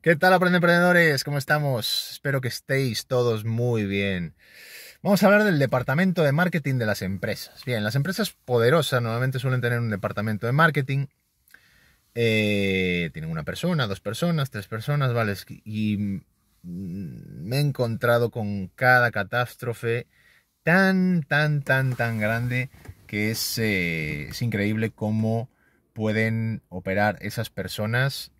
¿Qué tal, emprendedores? ¿Cómo estamos? Espero que estéis todos muy bien. Vamos a hablar del departamento de marketing de las empresas. Bien, las empresas poderosas normalmente suelen tener un departamento de marketing. Eh, tienen una persona, dos personas, tres personas, ¿vale? Y me he encontrado con cada catástrofe tan, tan, tan, tan grande que es eh, increíble cómo pueden operar esas personas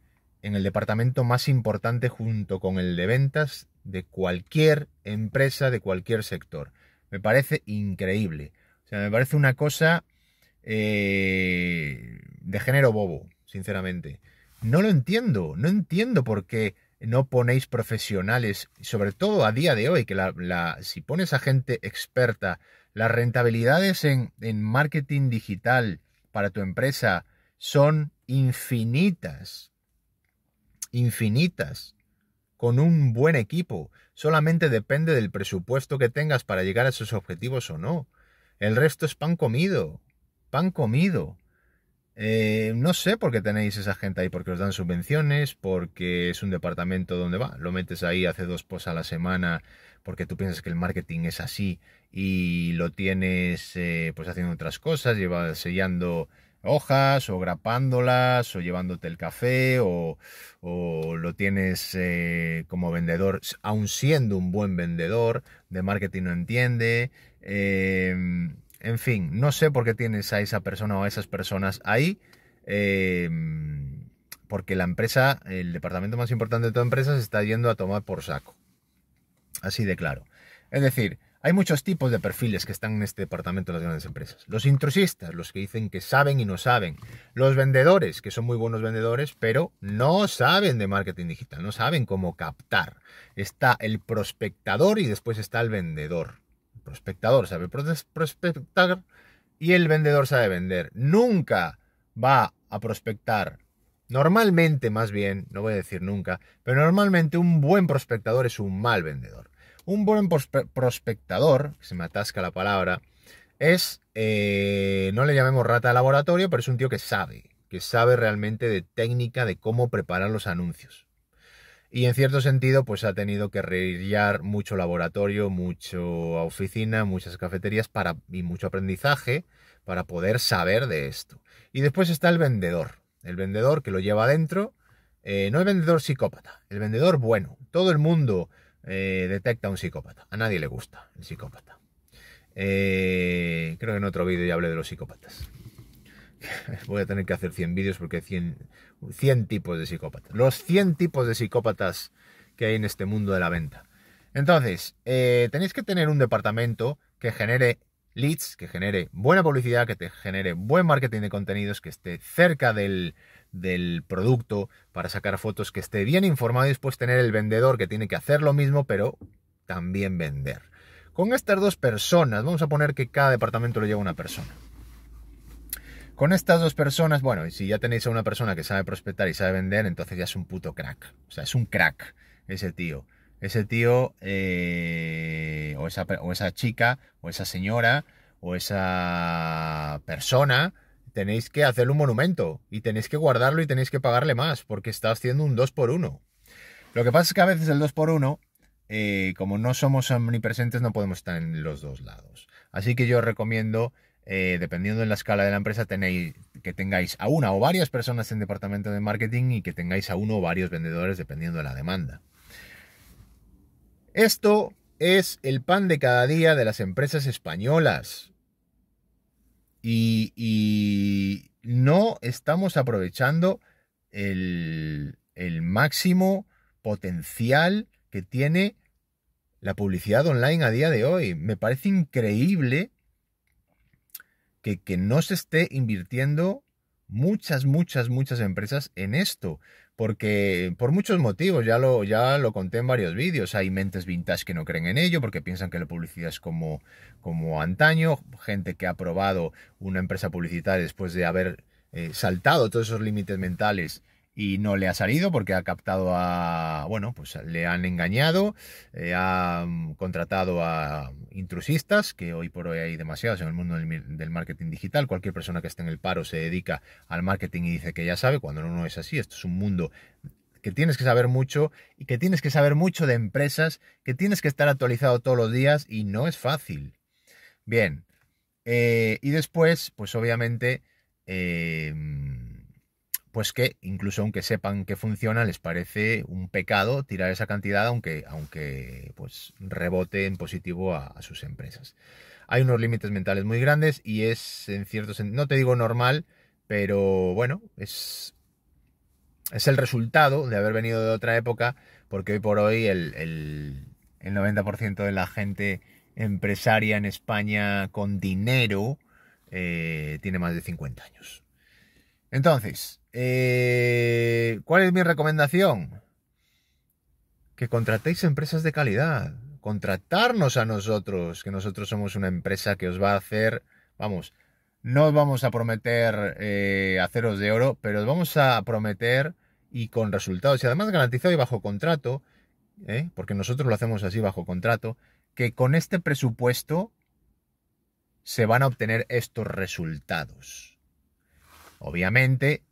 en el departamento más importante junto con el de ventas de cualquier empresa, de cualquier sector. Me parece increíble. O sea, me parece una cosa eh, de género bobo, sinceramente. No lo entiendo, no entiendo por qué no ponéis profesionales, sobre todo a día de hoy, que la, si pones a gente experta, las rentabilidades en marketing digital para tu empresa son infinitas infinitas con un buen equipo. Solamente depende del presupuesto que tengas para llegar a esos objetivos o no. El resto es pan comido. Pan comido. Eh, no sé por qué tenéis esa gente ahí, porque os dan subvenciones, porque es un departamento donde va, lo metes ahí, hace dos posas a la semana, porque tú piensas que el marketing es así y lo tienes eh, pues haciendo otras cosas, lleva sellando hojas o grapándolas o llevándote el café o, lo tienes eh, como vendedor, aun siendo un buen vendedor, de marketing no entiende. Em, en fin, no sé por qué tienes a esa persona o a esas personas ahí. Em, porque la empresa, el departamento más importante de toda empresa se está yendo a tomar por saco. Así de claro. Es decir, hay muchos tipos de perfiles que están en este departamento de las grandes empresas. Los intrusistas, los que dicen que saben y no saben. Los vendedores, que son muy buenos vendedores, pero no saben de marketing digital, no saben cómo captar. Está el prospectador y después está el vendedor. El prospectador sabe prospectar y el vendedor sabe vender. Nunca va a prospectar. Normalmente, más bien, no voy a decir nunca, pero normalmente un buen prospectador es un mal vendedor. Un buen prospectador, se me atasca la palabra, es, eh, no le llamemos rata de laboratorio, pero es un tío que sabe, que sabe realmente de técnica, de cómo preparar los anuncios. Y en cierto sentido, pues ha tenido que reirillar mucho laboratorio, mucho oficina, muchas cafeterías para, y mucho aprendizaje para poder saber de esto. Y después está el vendedor, el vendedor que lo lleva adentro, eh, no el vendedor psicópata, el vendedor bueno. Todo el mundo eh, detecta un psicópata. A nadie le gusta el psicópata. Eh, creo que en otro vídeo ya hablé de los psicópatas. Voy a tener que hacer 100 vídeos porque hay 100, tipos de psicópatas. Los 100 tipos de psicópatas que hay en este mundo de la venta. Entonces, eh, tenéis que tener un departamento que genere leads, que genere buena publicidad, que te genere buen marketing de contenidos, que esté cerca del, del producto, para sacar fotos, que esté bien informado y después tener el vendedor que tiene que hacer lo mismo, pero también vender. Con estas dos personas, vamos a poner que cada departamento lo lleva una persona. Con estas dos personas, bueno, y si ya tenéis a una persona que sabe prospectar y sabe vender, entonces ya es un puto crack. O sea, es un crack ese tío. Ese tío eh, o esa chica o esa señora o esa persona tenéis que hacer un monumento y tenéis que guardarlo y tenéis que pagarle más porque está haciendo un 2 por 1 Lo que pasa es que a veces el 2 por 1 eh, como no somos omnipresentes, no podemos estar en los dos lados. Así que yo recomiendo, eh, dependiendo de la escala de la empresa, tenéis, que tengáis a una o varias personas en departamento de marketing y que tengáis a uno o varios vendedores, dependiendo de la demanda. Esto es el pan de cada día de las empresas españolas. y estamos aprovechando el, máximo potencial que tiene la publicidad online a día de hoy. Me parece increíble que, no se esté invirtiendo muchas, muchas, muchas empresas en esto. Porque por muchos motivos, ya lo, ya lo conté en varios vídeos, hay mentes vintage que no creen en ello porque piensan que la publicidad es como, como antaño, gente que ha probado una empresa publicitaria después de haber eh, saltado todos esos límites mentales y no le ha salido porque ha captado a, bueno, pues le han engañado, eh, ha mm, contratado a intrusistas, que hoy por hoy hay demasiados en el mundo del, marketing digital, cualquier persona que esté en el paro se dedica al marketing y dice que ya sabe, cuando no, es así, esto es un mundo que tienes que saber mucho y que tienes que saber mucho de empresas, que tienes que estar actualizado todos los días y no es fácil. Bien, eh, y después, pues obviamente Em, pues que incluso aunque sepan que funciona, les parece un pecado tirar esa cantidad, aunque, aunque pues, rebote en positivo a, sus empresas. Hay unos límites mentales muy grandes y es, en cierto sentido, no te digo normal, pero bueno, es, es el resultado de haber venido de otra época, porque hoy por hoy el, el 90% de la gente empresaria en España con dinero, eh, tiene más de 50 años. Entonces, eh, ¿cuál es mi recomendación? Que contratéis empresas de calidad. Contratarnos a nosotros, que nosotros somos una empresa que os va a hacer, vamos, no os vamos a prometer eh, haceros de oro, pero os vamos a prometer y con resultados, y además garantizado y bajo contrato, porque nosotros lo hacemos así bajo contrato, que con este presupuesto se van a obtener estos resultados. Obviamente,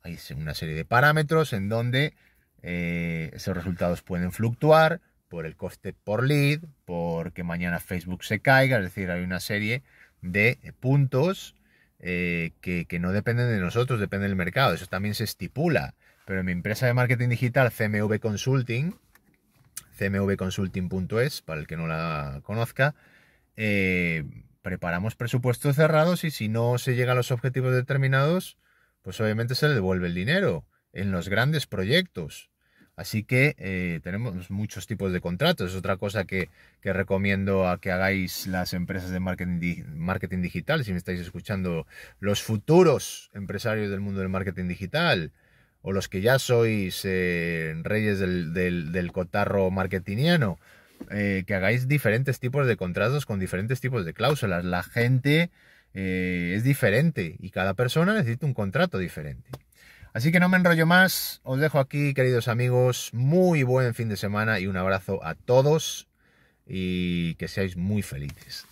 hay una serie de parámetros en donde eh, esos resultados pueden fluctuar por el coste por lead, porque mañana Facebook se caiga, es decir, hay una serie de eh, puntos eh, que, no dependen de nosotros, depende del mercado, eso también se estipula. Pero en mi empresa de marketing digital, CMV Consulting, cmvconsulting.es, para el que no la conozca, preparamos presupuestos cerrados y si no se llega a los objetivos determinados, pues obviamente se le devuelve el dinero en los grandes proyectos. Así que eh, tenemos muchos tipos de contratos. Es otra cosa que, recomiendo a que hagáis las empresas de marketing, marketing, digital, si me estáis escuchando, los futuros empresarios del mundo del marketing digital o los que ya sois eh, reyes del, del, del cotarro marketingiano eh, que hagáis diferentes tipos de contratos con diferentes tipos de cláusulas. La gente eh, es diferente y cada persona necesita un contrato diferente. Así que no me enrollo más, os dejo aquí queridos amigos, muy buen fin de semana y un abrazo a todos y que seáis muy felices.